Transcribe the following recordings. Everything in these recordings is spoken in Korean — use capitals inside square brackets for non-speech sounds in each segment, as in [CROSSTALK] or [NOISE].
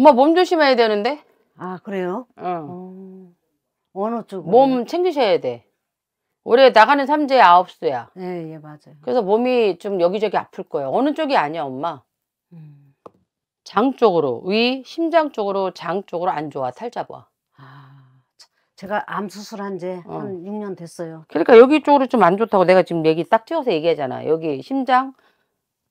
엄마 몸 조심해야 되는데? 아 그래요? 어. 어 어느 쪽? 몸 챙기셔야 돼. 올해 나가는 삼재 아홉 수야. 예, 예, 맞아요. 그래서 몸이 좀 여기저기 아플 거예요. 어느 쪽이 아니야, 엄마? 음. 장 쪽으로, 위, 심장 쪽으로, 장 쪽으로 안 좋아, 탈잡아. 제가 암 수술한 지한 어. 6년 됐어요. 그러니까 여기 쪽으로 좀 안 좋다고 내가 지금 얘기 딱 찍어서 얘기하잖아. 여기 심장,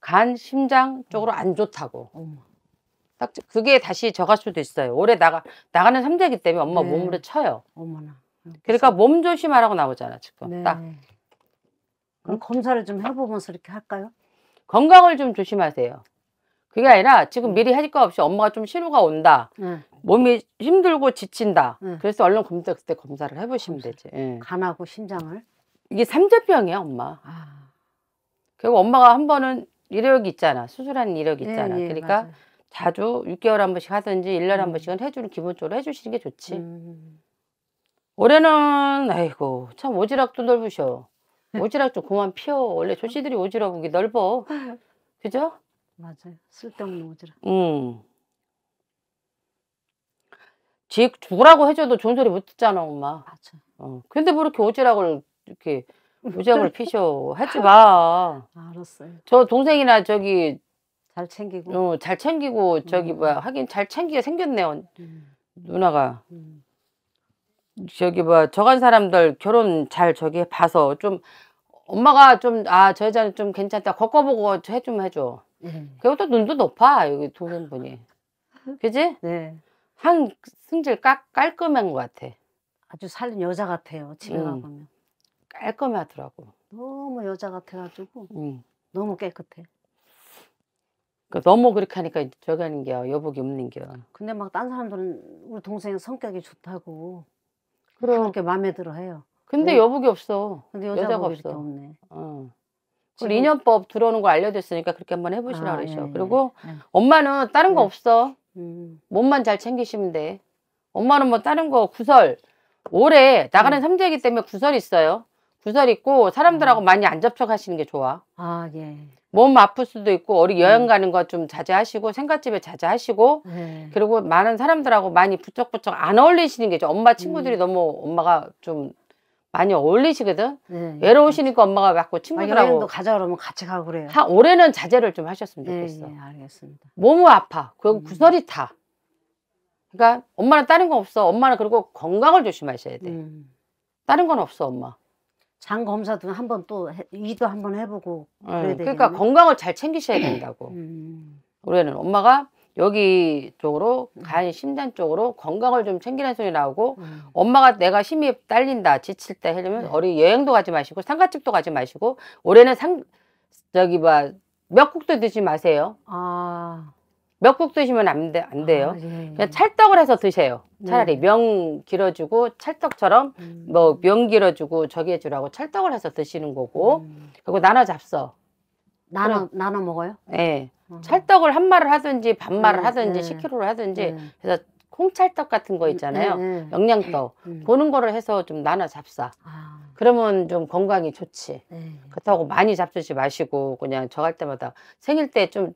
간, 심장 쪽으로 음. 안 좋다고. 어머. 그게 다시 저갈 수도 있어요. 올해 나가, 나가는 삼재기 때문에 엄마 네. 몸으로 쳐요. 어머나. 아, 그러니까 몸 조심하라고 나오잖아, 지금. 네. 딱. 그럼 검사를 좀 해보면서 이렇게 할까요? 건강을 좀 조심하세요. 그게 아니라 지금 네. 미리 하실 거 없이 엄마가 좀 신호가 온다. 네. 몸이 힘들고 지친다. 네. 그래서 얼른 검사 그때 검사를 해보시면 검사. 되지. 예. 간하고 심장을 이게 삼재병이야 엄마. 아. 그리고 엄마가 한 번은 이력이 있잖아. 수술한 이력이 예, 있잖아. 예, 그러니까 맞아요. 자주 6개월 한 번씩 하든지 1년에 한 음. 번씩은 해주는 기본적으로 해주시는 게 좋지. 음. 올해는 아이고 참 오지락도 넓으셔. 오지락 좀 그만 피워. 원래 조씨들이 오지락이 넓어. 그죠? 맞아요. 쓸데없는 오지락. 음. 지 죽으라고 해줘도 좋은 소리 못 듣잖아 엄마. 맞아. 어. 근데 뭐 이렇게 오지락을 이렇게 오지락을 [LAUGHS] 피셔. 하지 마. 알았어요. 저 동생이나 저기 잘 챙기고. 어, 잘 챙기고 저기 음. 뭐야 하긴 잘 챙기게 생겼네 요 음. 누나가. 음. 저기 뭐 저간 사람들 결혼 잘 저기 봐서 좀 엄마가 좀아저 여자는 좀 괜찮다 걷어보고 해 좀 해줘. 음. 그리고 또 눈도 높아 여기 동생분이. 그지? 네. 한 승질 깎, 깔끔한 것 같아. 아주 살린 여자 같아요 집에 음. 가보면. 깔끔하더라고. 너무 여자 같아가지고 음. 너무 깨끗해. 그러니까 너무 그렇게 하니까 저기 하는 겨 여복이 없는 겨. 근데 막 딴 사람들은 우리 동생 성격이 좋다고 그럼. 그렇게 마음에 들어 해요. 근데 네. 여복이 없어. 근데 여자가, 여자가 없어. 없네. 어. 그 인연법 들어오는 거 알려줬으니까 그렇게 한번 해보시라 아, 그러셔. 예, 예, 예. 그리고 예. 엄마는 다른 예. 거 네. 없어. 음. 몸만 잘 챙기시면 돼. 엄마는 뭐 다른 거 구설. 올해 나가는 음. 삼재기 때문에 구설 있어요. 구설 있고 사람들하고 음. 많이 안 접촉하시는 게 좋아. 아 예. 몸 아플 수도 있고 어리 여행 음. 가는 거 좀 자제하시고 생갓집에 자제하시고 음. 그리고 많은 사람들하고 많이 부쩍부쩍 안 어울리시는 게죠. 엄마 음. 친구들이 음. 너무 엄마가 좀 많이 어울리시거든. 음. 외로우시니까 엄마가 자꾸 아, 친구들하고 아, 가자 그러면 같이 가고 그래요. 하, 올해는 자제를 좀 하셨으면 네, 좋겠어. 네, 알겠습니다. 몸이 아파. 그리고 음. 구설이 타. 그러니까 엄마는 다른 거 없어. 엄마는 그리고 건강을 조심하셔야 돼. 다른 건 없어, 엄마. 장 검사도 한번또 이도 한번 해보고 응, 예, 그러니까 건강을 잘 챙기셔야 된다고 음. 올해는 음. 엄마가 여기 쪽으로 간 음. 심장 쪽으로 건강을 좀챙기는 소리 나오고 음. 엄마가 내가 힘이 딸린다 지칠 때 하려면 네. 어리 여행도 가지 마시고 상가집도 가지 마시고 올해는 상 저기 봐 몇국도 드지 마세요. 아 몇국 드시면 안, 돼, 안 돼요. 아, 예, 예. 그냥 찰떡을 해서 드세요. 네. 차라리 네. 명 길어주고 찰떡처럼 음. 뭐명 길어주고 저기 해주라고 찰떡을 해서 드시는 거고 음. 그리고 나눠 잡서. 나눠 그럼, 나눠 먹어요? 예. 네. 어. 찰떡을 한말를 하든지 반마을 네, 하든지 네. 10kg를 하든지 네. 그래서 콩찰떡 같은 거 음, 있잖아요. 네, 영양떡 음. 음. 보는 거를 해서 좀 나눠 잡사. 아. 그러면 좀 건강이 좋지. 그렇다고 많이 잡수지 마시고 그냥 저갈 때마다 생일 때좀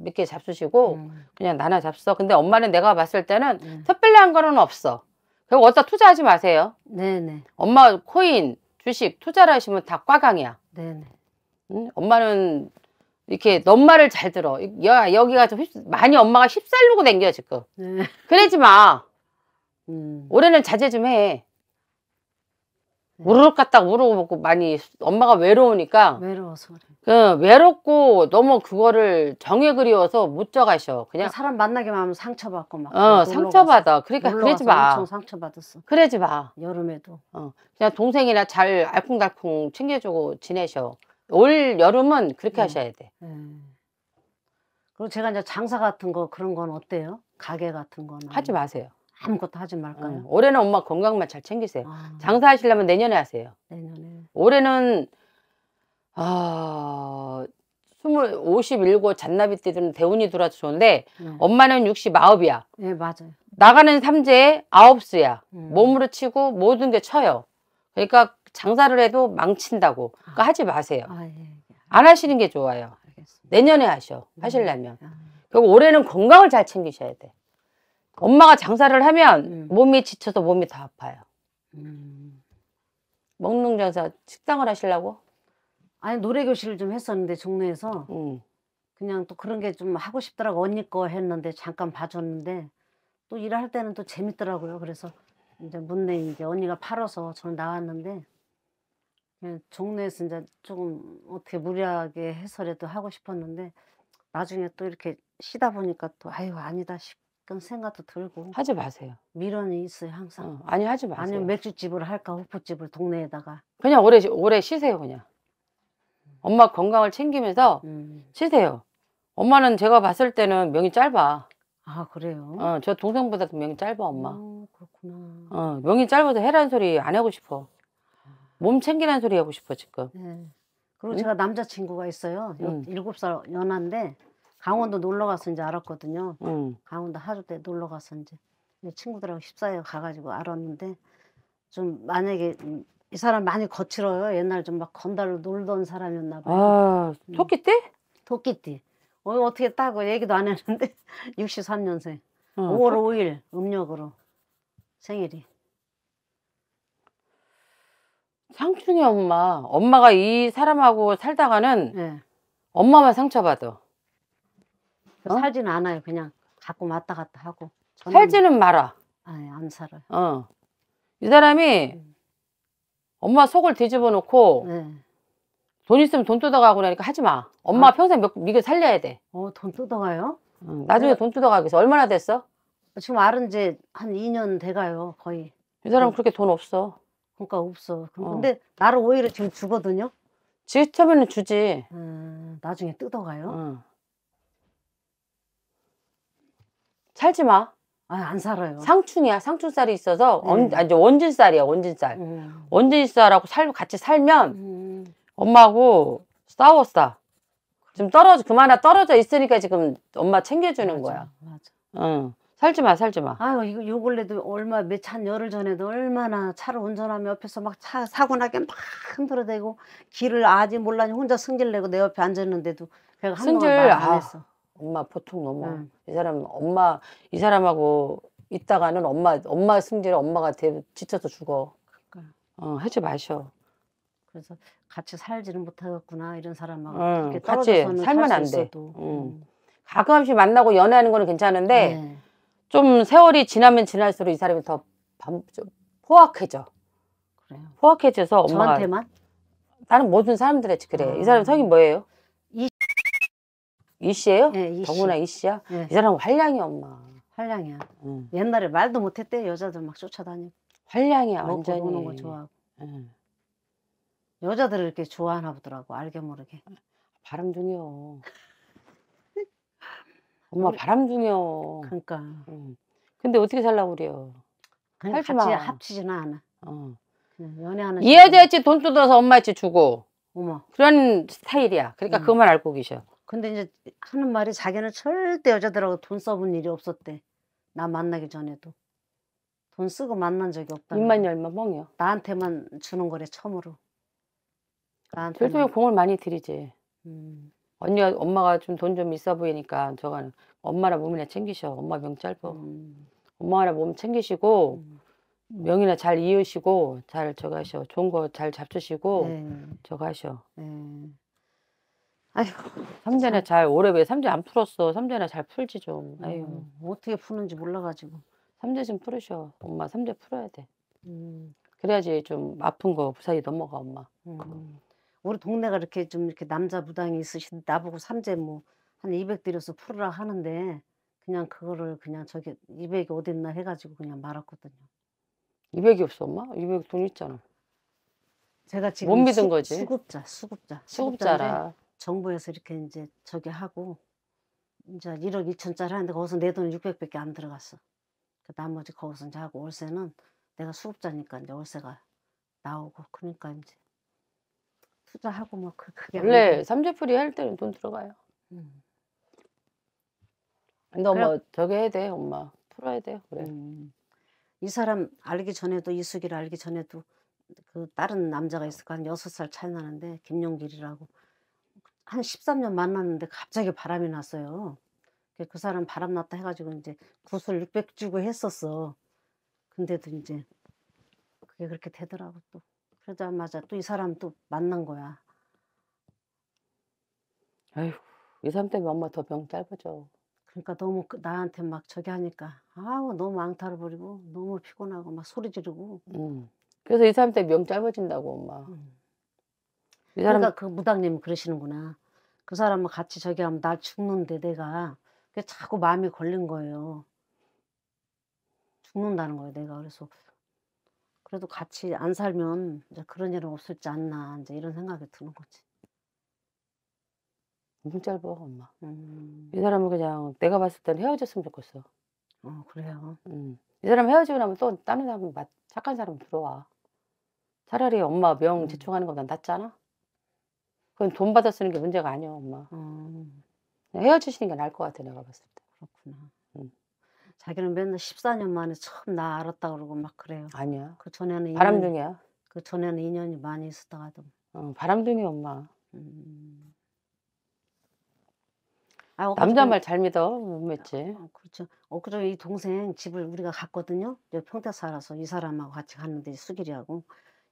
이렇게 잡수시고 음. 그냥 나나 잡수. 근데 엄마는 내가 봤을 때는 네. 음. 특별한 거는 없어. 그리고 어디다 투자하지 마세요. 네네. 엄마 코인, 주식 투자를 하시면 다과강이야 네네. 응? 엄마는 이렇게 넌 말을 잘 들어. 야 여기가 좀 휩, 많이 엄마가 휩쓸르고 댕겨 지금. 네. 그러지 마. 음. 올해는 자제 좀 해. 네. 우르륵 갔다 우르고 많이 엄마가 외로우니까 외로워서 그 외롭고 너무 그거를 정에 그리워서 못 져가셔. 그 그냥 사람 만나기만 하면 상처받고 막. 어 상처받아. 그러니까 그러지 마. 엄청 상처받았어. 그러지 마. 여름에도. 어 그냥 동생이나 잘 알콩달콩 챙겨주고 지내셔. 올 여름은 그렇게 네. 하셔야 돼. 네. 그리고 제가 이제 장사 같은 거 그런 건 어때요? 가게 같은 거는 하지 마세요. 아무것도 하지 말까요? 어, 올해는 엄마 건강만 잘 챙기세요. 아. 장사하시려면 내년에 하세요. 내년에. 올해는 아 스물 오십 일 잔나비 때들은 대운이 돌아서 좋은데 네. 엄마는 육십 이야네 맞아요. 나가는 삼재 아홉수야. 음. 몸으로 치고 모든 게 쳐요. 그러니까 장사를 해도 망친다고. 아. 그러니까 아. 하지 마세요. 아, 예, 예. 안 하시는 게 좋아요. 알겠습니다. 내년에 하셔. 하실려면 음. 아. 그리고 올해는 건강을 잘 챙기셔야 돼. 엄마가 장사를 하면 음. 몸이 지쳐서 몸이 다 아파요. 음. 먹는 장사 식당을 하시려고? 아니 노래 교실을 좀 했었는데 종로에서 음. 그냥 또 그런 게 좀 하고 싶더라고 언니 거 했는데 잠깐 봐줬는데 또 일할 때는 또 재밌더라고요. 그래서 이제 문내 이제 언니가 팔아서 저는 나왔는데 그냥 종로에서 이제 조금 어떻게 무리하게 해설에도 하고 싶었는데 나중에 또 이렇게 쉬다 보니까 또 아유 아니다 싶. 싶은 생각도 들고 하지 마세요. 미련이 있어요 항상. 어, 아니 하지 마세요. 아니면 맥주집을 할까 호프집을 동네에다가. 그냥 오래 오래 쉬세요 그냥. 엄마 건강을 챙기면서 음. 쉬세요. 엄마는 제가 봤을 때는 명이 짧아. 아 그래요? 어, 저 동생보다 명이 짧아 엄마. 어, 그렇구나. 어, 명이 짧아서 해라 소리 안 하고 싶어. 몸챙기라 소리 하고 싶어 지금. 네. 그리고 응? 제가 남자친구가 있어요. 응. 7살 연하데 강원도 놀러 갔었는지 알았거든요. 응. 강원도 하루 때 놀러 갔었는지 친구들하고 십사에 가가지고 알았는데 좀 만약에 음, 이 사람 많이 거칠어요. 옛날 좀 막 건달로 놀던 사람이었나 봐요. 아, 음. 토끼띠? 토끼띠. 어, 어떻게 따고 얘기도 안 했는데 63년생. [LAUGHS] 어, 5월 토... 5일 음력으로 생일이. 상충이 엄마. 엄마가 이 사람하고 살다가는 네. 엄마만 상처받아. 그 어? 살지는 않아요. 그냥 갖고 왔다 갔다 하고. 저는... 살지는 마라. 아니, 안 살아요. 어. 이 사람이 음. 엄마 속을 뒤집어 놓고 네. 돈 있으면 돈 뜯어가고 나니까 하지 마. 엄마 아. 평생 몇, 미개 살려야 돼. 어, 돈 뜯어가요? 응, 나중에 네. 돈 뜯어가겠어. 얼마나 됐어? 지금 알은 이제 한 2년 돼가요, 거의. 이 사람 은 그렇게 돈 없어. 그러니까 없어. 그 어. 근데 어. 나를 오히려 지금 주거든요. 지금 처음에는 주지. 음, 나중에 뜯어가요? 응. 살지 마. 아, 안 살아요. 상충이야. 상충살이 있어서 원, 음. 아니, 원진살이야. 원진살. 음. 원진살하고 살 같이 살면 음. 엄마하고 싸웠어. 지금 떨어져 그만아 떨어져 있으니까 지금 엄마 챙겨주는 맞아, 거야. 맞아. 응. 살지 마, 살지 마. 아유, 이거 요 근래도 얼마 몇한 열흘 전에도 얼마나 차를 운전하면 옆에서 막 차 사고 나게 막 흔들어대고 길을 아직 몰라니 혼자 승질내고 내 옆에 앉았는데도 걔가 한 승질 안 아. 했어. 엄마 보통 너무 응. 음. 이 사람 엄마 이 사람하고 있다가는 엄마 엄마 승질 엄마가 대, 지쳐서 죽어. 그러니까. 어 하지 마셔. 그래서 같이 살지는 못하겠구나 이런 사람하고 응, 어, 같이 살면 안 돼. 음. 음. 가끔씩 만나고 연애하는 거는 괜찮은데 네. 좀 세월이 지나면 지날수록 이 사람이 더 반, 좀 포악해져. 그래요. 포악해져서 엄마한테만 나는 모든 사람들한테 그래. 어. 이 사람 아. 성이 뭐예요? 이 씨예요? 네, 네, 이 씨. 더구나 이 씨야. 네. 이 사람 활량이 엄마. 활량이야. 응. 옛날에 말도 못했대 여자들 막 쫓아다니고. 활량이야 완전히. 노는 거 좋아하고. 응. 여자들을 이렇게 좋아하나 보더라고 알게 모르게. 바람둥이요. [LAUGHS] 엄마 우리... 바람둥이요. 그러니까. 응. 근데 어떻게 살라고 그래요? 그냥 같이 마. 합치지는 않아. 어. 그 연애하는. 이 여자였지 돈 뜯어서 엄마였지 주고. 어머. 그런 스타일이야. 그러니까 음. 그만 알고 계셔. 근데 이제 하는 말이 자기는 절대 여자들하고 돈 써본 일이 없었대. 나 만나기 전에도. 돈 쓰고 만난 적이 없다. 입만 열면 뻥이요. 나한테만 주는 거래 처음으로. 나한테. 도 공을 많이 들이지. 음. 언니가 엄마가 좀 돈좀 좀 있어 보이니까 저가 엄마나 몸이나 챙기셔. 엄마 명 짧어. 음. 엄마나 몸 챙기시고 음. 명이나 잘 이으시고 잘 저가셔. 좋은 거 잘 잡수시고 네. 저가셔. 네. 아휴, 삼전에 잘 올해 왜 삼전 안 풀었어? 삼전에 잘 풀지 좀. 아유, 음, 어떻게 푸는지 몰라가지고. 삼재 좀 풀으셔. 엄마 삼재 풀어야 돼. 음. 그래야지 좀 아픈 거 무사히 넘어가 엄마. 음. 우리 동네가 이렇게 좀 이렇게 남자 부당이 있으신 나보고 삼재 뭐 한 200 들여서 풀으라 하는데 그냥 그거를 그냥 저기 200이 어딨나 해가지고 그냥 말았거든요. 200이 없어 엄마? 200 돈 있잖아. 제가 지금 못 믿은 수, 거지. 수급자, 수급자. 수급자라. 정부에서 이렇게 이제 저기 하고 이제 1억 2천짜리 하는데 거기서 내 돈은 600밖에 안 들어갔어. 그 나머지 거기서 이제 하고 월세는 내가 수급자니까 이제 월세가 나오고 그러니까 이제 투자하고 뭐 그, 그게 원래 삼재풀이 할 때는 돈 들어가요. 음. 너뭐 그래. 저게 해야 돼 엄마 풀어야 돼 그래. 음. 이 사람 알기 전에도 이수기를 알기 전에도 그 다른 남자가 있을 거한 여살 차이 나는데 김용길이라고 한 13년 만났는데 갑자기 바람이 났어요. 그 사람 바람 났다 해가지고 이제 구슬 600 주고 했었어. 근데도 이제 그게 그렇게 되더라고 또. 그러자마자 또 이 사람 또 만난 거야. 아휴, 이 사람 때문에 엄마 더 병 짧아져. 그러니까 너무 그 나한테 막 저기 하니까 아우 너무 앙탈을 부리고 너무 피곤하고 막 소리 지르고. 음. 그래서 이 사람 때문에 병 짧아진다고 엄마. 음. 이 사람 그러니까 그 무당님 그러시는구나. 그사람은 같이 저기 하면 나 죽는데 내가 그 자꾸 마음이 걸린 거예요. 죽는다는 거예요 내가 그래서 그래도 같이 안 살면 이제 그런 일은 없을지 않나 이제 이런 생각이 드는 거지. 너무 짧아 엄마. 음. 이 사람은 그냥 내가 봤을 땐 헤어졌으면 좋겠어. 어 그래요. 음. 이 사람 헤어지고 나면 또 다른 사람이 착한 사람 들어와. 차라리 엄마 명 음. 재충하는 것보다 낫잖아. 그건 돈 받아 쓰는 게 문제가 아니야, 엄마. 음. 아. 헤어지시는 게 나을 것 같아, 내가 봤을 때. 그렇구나. 음. 자기는 맨날 14년 만에 처음 나 알았다 그러고 막 그래요. 아니야. 그 전에는 바람둥이야. 그 전에는 인연이 많이 있었다가도. 어, 바람둥이 엄마. 음. 아, 남자 말 잘 믿어, 못 믿지. 아, 어, 그렇죠. 엊그저이 어, 동생 집을 우리가 갔거든요. 평택 살아서 이 사람하고 같이 갔는데 수길이하고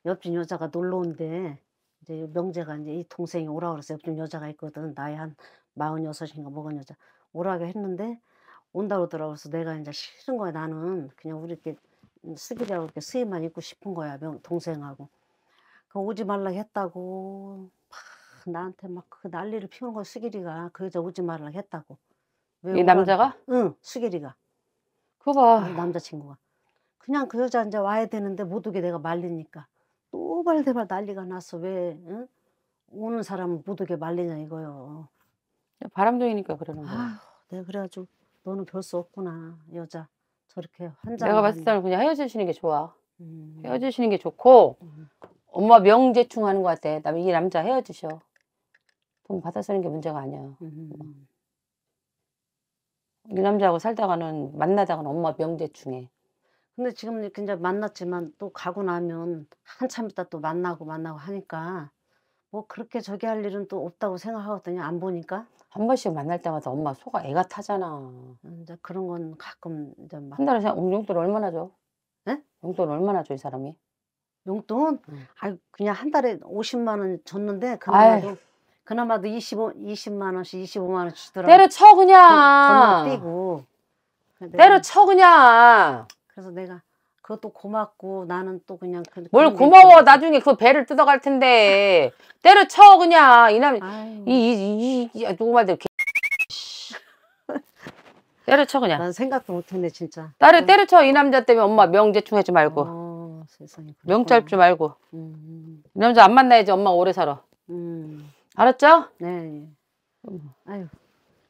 옆집 여자가 놀러 온대. 이제 명재가 이제 이 동생이 오라 그랬어요. 옆집 여자가 있거든. 나이 한 마흔여섯인가 먹은 여자. 오라고 했는데 온다 고들어라서 내가 이제 싫은 거야. 나는 그냥 우리 이렇게 쓰기라고 이렇게 쓰임만 입고 싶은 거야. 명, 동생하고. 그 오지 말라 했다고. 막 나한테 막 그 난리를 피우는 거야. 수길이가. 그 여자 오지 말라 했다고. 왜이 오라- 남자가? 응, 수길이가. 그거 봐. 남자친구가. 그냥 그 여자 이제 와야 되는데 못 오게 내가 말리니까. 호발대발 난리가 났어. 왜 응? 오는 사람은 무더게 말리냐 이거요. 바람둥이니까 그러는 거야. 아 내가 그래가지고 너는 별수 없구나 여자 저렇게 환장. 내가 봤을 때는 그냥 헤어지시는 게 좋아. 음. 헤어지시는 게 좋고 음. 엄마 명재충 하는 것 같아. 남, 이 남자 헤어지셔. 돈 받아 쓰는 게 문제가 아니야. 음. 이 남자하고 살다가는 만나다가는 엄마 명재충해. 근데 지금 이렇게 이제 만났지만 또 가고 나면 한참 있다 또 만나고 만나고 하니까 뭐 그렇게 저기 할 일은 또 없다고 생각하거든요. 안 보니까. 한 번씩 만날 때마다 엄마 소가 애가 타잖아. 이제 그런 건 가끔 이제 막한 달에 음, 용돈 얼마나 줘? 네? 용돈 얼마나 줘 이 사람이? 용돈 음. 아 그냥 한 달에 50만 원 줬는데 그나마도 그나마도 25 20만 원씩 25만 원 주더라고. 때려쳐 그냥. 건 뛰고. 때려쳐 그냥. 그래서 내가 그것도 고맙고 나는 또 그냥 그, 뭘 고마워 게... 나중에 그 배를 뜯어갈 텐데 때려쳐 그냥 이남 이이 이 누구 말대로 개... [LAUGHS] 때려쳐 그냥 난 생각도 못했네 진짜 딸을 때려쳐 이 남자 때문에 엄마 명 재충하지 말고 어, 명 짧지 말고 음, 음, 음. 이 남자 안 만나야지 엄마 오래 살아 음. 알았죠? 네 음. 아유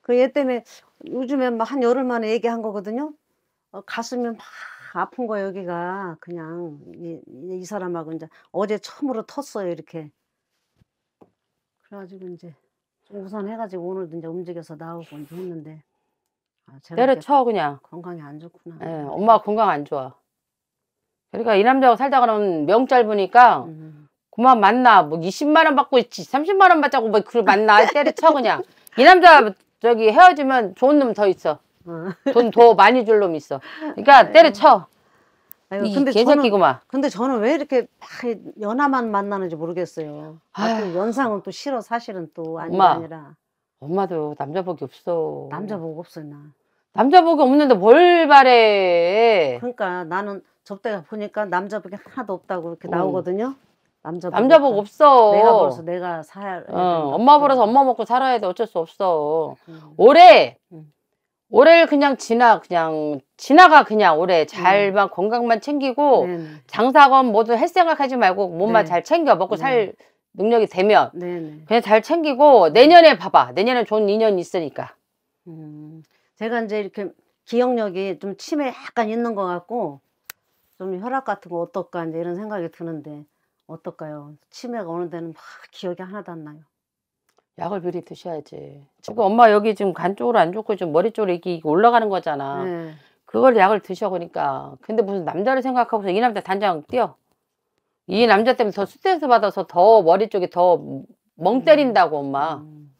그 얘 때문에 요즘에 막 한 열흘 만에 얘기한 거거든요 어, 가슴이 막 아픈 거야 여기가 그냥 이, 이 사람하고 이제 어제 처음으로 텄어요 이렇게 그래가지고 이제 좀 우선 해가지고 오늘도 이제 움직여서 나오고 이제 했는데 아, 제가 때려쳐 그냥 건강이 안 좋구나 예, 엄마 건강 안 좋아 그러니까 이 남자하고 살다 가는명 짧으니까 음. 그만 만나 뭐 20만 원 받고 있지 30만 원 받자고 뭐 그걸 만나 때려쳐 그냥 이 남자 저기 헤어지면 좋은 놈 더 있어 어. 돈더 많이 줄 놈 있어. 그러니까 네. 때려쳐. 아유, 이 근데 개새끼구만. 저는, 근데 저는 왜 이렇게 막 연하만 만나는지 모르겠어요. 아유. 그 연상은 또 싫어 사실은 또 아니, 엄마, 아니라. 엄마도 남자복이 없어. 남자복 없어 나. 남자복이 없는데 뭘 바래. 그러니까 나는 접대가 보니까 남자복이 하나도 없다고 이렇게 어. 나오거든요. 남자복, 남자복 없어. 내가 벌어서 내가 사야 어, 엄마 벌어서 엄마 먹고 살아야 돼. 어쩔 수 없어. 음. 올해 음. 올해를 그냥 지나 그냥 지나가 그냥 올해 잘만 음. 건강만 챙기고 네네. 장사건 모두 할 생각하지 말고 몸만 네. 잘 챙겨 먹고 네. 살 음. 능력이 되면 네네. 그냥 잘 챙기고 내년에 봐봐 내년에 좋은 인연 이 있으니까 음, 제가 이제 이렇게 기억력이 좀 치매 약간 있는 것 같고 좀 혈압 같은 거 어떨까 이제 이런 생각이 드는데 어떨까요 치매가 오는 데는 막 기억이 하나도 안 나요 약을 미리 드셔야지. 지금 어. 엄마 여기 지금 간 쪽으로 안 좋고 지금 머리 쪽으로 이렇게 올라가는 거잖아. 네. 그걸 약을 드셔 보니까 근데 무슨 남자를 생각하고서 이 남자 단장 뛰어. 이 음. 남자 때문에 더 스트레스 받아서 더 머리 쪽이 더멍 음. 때린다고 엄마. 음.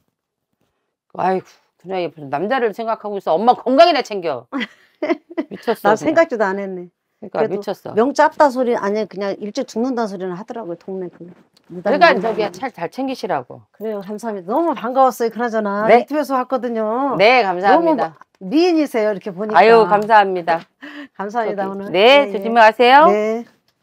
아이고 그냥 무슨 남자를 생각하고 있어. 엄마 건강이나 챙겨. [LAUGHS] 미쳤어. 나 그냥. 생각지도 안 했네. 그러니까 미쳤어. 명짧다 소리 아니 그냥 일찍 죽는다 는 소리는 하더라고요 동네 그. 그러니까 저기 잘잘 챙기시라고. 그래요 감사합니다. 너무 반가웠어요 그러잖아 네. 유튜브에서 왔거든요. 네 감사합니다. 너무 미인이세요 이렇게 보니까. 아유 감사합니다. [LAUGHS] 감사합니다 저기. 오늘. 네, 네. 조심히 가세요. 네.